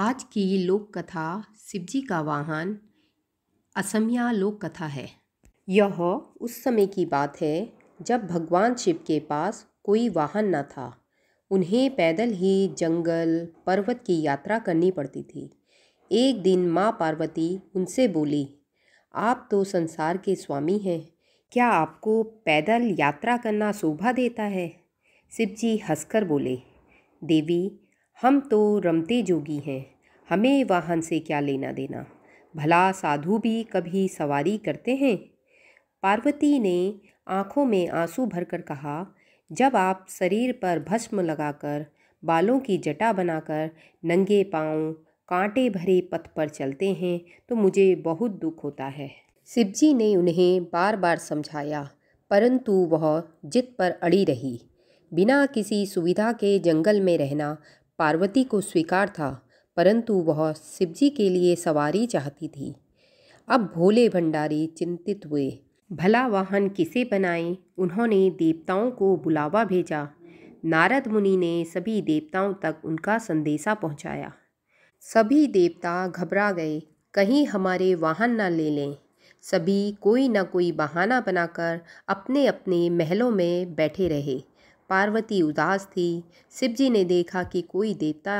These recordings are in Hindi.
आज की लोक कथा शिवजी का वाहन असमिया लोक कथा है यह उस समय की बात है जब भगवान शिव के पास कोई वाहन न था उन्हें पैदल ही जंगल पर्वत की यात्रा करनी पड़ती थी एक दिन माँ पार्वती उनसे बोली आप तो संसार के स्वामी हैं क्या आपको पैदल यात्रा करना शोभा देता है शिव जी हंसकर बोले देवी हम तो रमते जोगी हैं हमें वाहन से क्या लेना देना भला साधु भी कभी सवारी करते हैं पार्वती ने आंखों में आंसू भरकर कहा जब आप शरीर पर भस्म लगाकर बालों की जटा बनाकर नंगे पाँव कांटे भरे पथ पर चलते हैं तो मुझे बहुत दुख होता है शिवजी ने उन्हें बार बार समझाया परंतु वह जिद पर अड़ी रही बिना किसी सुविधा के जंगल में रहना पार्वती को स्वीकार था परंतु वह शिवजी के लिए सवारी चाहती थी अब भोले भंडारी चिंतित हुए भला वाहन किसे बनाएं उन्होंने देवताओं को बुलावा भेजा नारद मुनि ने सभी देवताओं तक उनका संदेशा पहुंचाया। सभी देवता घबरा गए कहीं हमारे वाहन न ले लें सभी कोई न कोई बहाना बनाकर अपने अपने महलों में बैठे रहे पार्वती उदास थी शिव जी ने देखा कि कोई देवता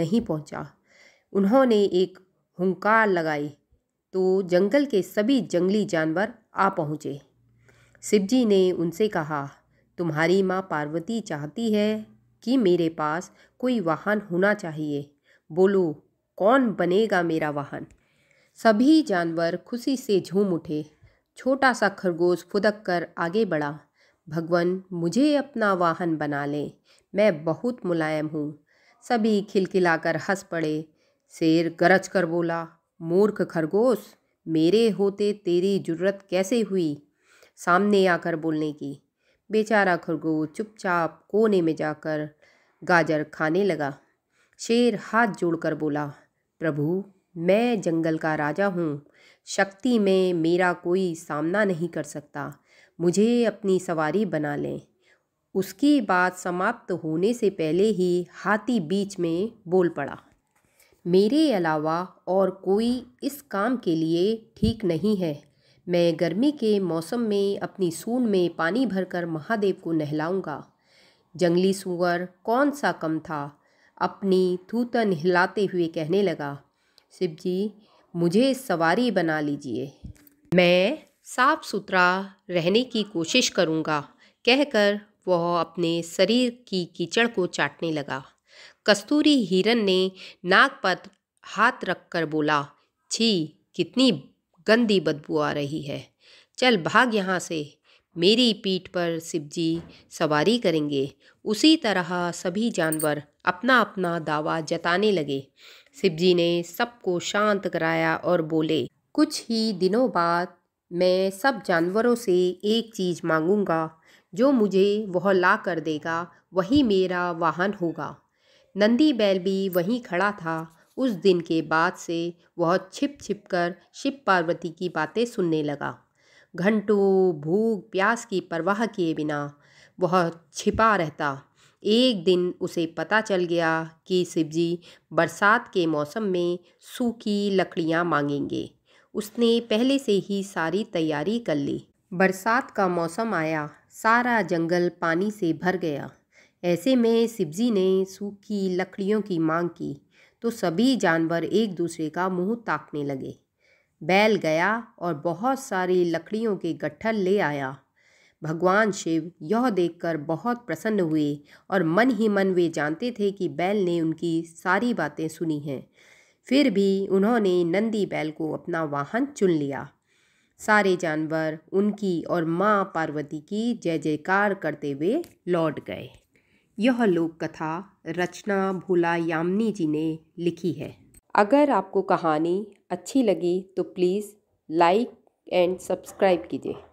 नहीं पहुंचा। उन्होंने एक हुंकार लगाई तो जंगल के सभी जंगली जानवर आ पहुँचे जी ने उनसे कहा तुम्हारी माँ पार्वती चाहती है कि मेरे पास कोई वाहन होना चाहिए बोलो कौन बनेगा मेरा वाहन सभी जानवर खुशी से झूम उठे छोटा सा खरगोश फुदक कर आगे बढ़ा भगवान मुझे अपना वाहन बना ले मैं बहुत मुलायम हूँ सभी खिलखिलाकर हंस पड़े शेर गरज कर बोला मूर्ख खरगोश मेरे होते तेरी जरूरत कैसे हुई सामने आकर बोलने की बेचारा खरगोश चुपचाप कोने में जाकर गाजर खाने लगा शेर हाथ जोड़कर बोला प्रभु मैं जंगल का राजा हूँ शक्ति में मेरा कोई सामना नहीं कर सकता मुझे अपनी सवारी बना लें उसकी बात समाप्त होने से पहले ही हाथी बीच में बोल पड़ा मेरे अलावा और कोई इस काम के लिए ठीक नहीं है मैं गर्मी के मौसम में अपनी सून में पानी भरकर महादेव को नहलाऊंगा जंगली सुअर कौन सा कम था अपनी थूतन हिलाते हुए कहने लगा शिव जी मुझे सवारी बना लीजिए मैं साफ सुथरा रहने की कोशिश करूँगा कहकर वह अपने शरीर की कीचड़ को चाटने लगा कस्तूरी हिरन ने नाक पर हाथ रखकर बोला छी कितनी गंदी बदबू आ रही है चल भाग यहाँ से मेरी पीठ पर शिवजी सवारी करेंगे उसी तरह सभी जानवर अपना अपना दावा जताने लगे शिवजी ने सबको शांत कराया और बोले कुछ ही दिनों बाद मैं सब जानवरों से एक चीज़ मांगूंगा जो मुझे वह ला कर देगा वही मेरा वाहन होगा नंदी बैल भी वहीं खड़ा था उस दिन के बाद से वह छिप छिप कर शिव पार्वती की बातें सुनने लगा घंटों भूख प्यास की परवाह किए बिना वह छिपा रहता एक दिन उसे पता चल गया कि शिवजी बरसात के मौसम में सूखी लकड़ियां मांगेंगे उसने पहले से ही सारी तैयारी कर ली बरसात का मौसम आया सारा जंगल पानी से भर गया ऐसे में शिवजी ने सूखी लकड़ियों की मांग की तो सभी जानवर एक दूसरे का मुंह ताकने लगे बैल गया और बहुत सारी लकड़ियों के गट्ठर ले आया भगवान शिव यह देखकर बहुत प्रसन्न हुए और मन ही मन वे जानते थे कि बैल ने उनकी सारी बातें सुनी हैं फिर भी उन्होंने नंदी बैल को अपना वाहन चुन लिया सारे जानवर उनकी और माँ पार्वती की जय जयकार करते हुए लौट गए यह लोक कथा रचना भूला यामिनी जी ने लिखी है अगर आपको कहानी अच्छी लगी तो प्लीज़ लाइक एंड सब्सक्राइब कीजिए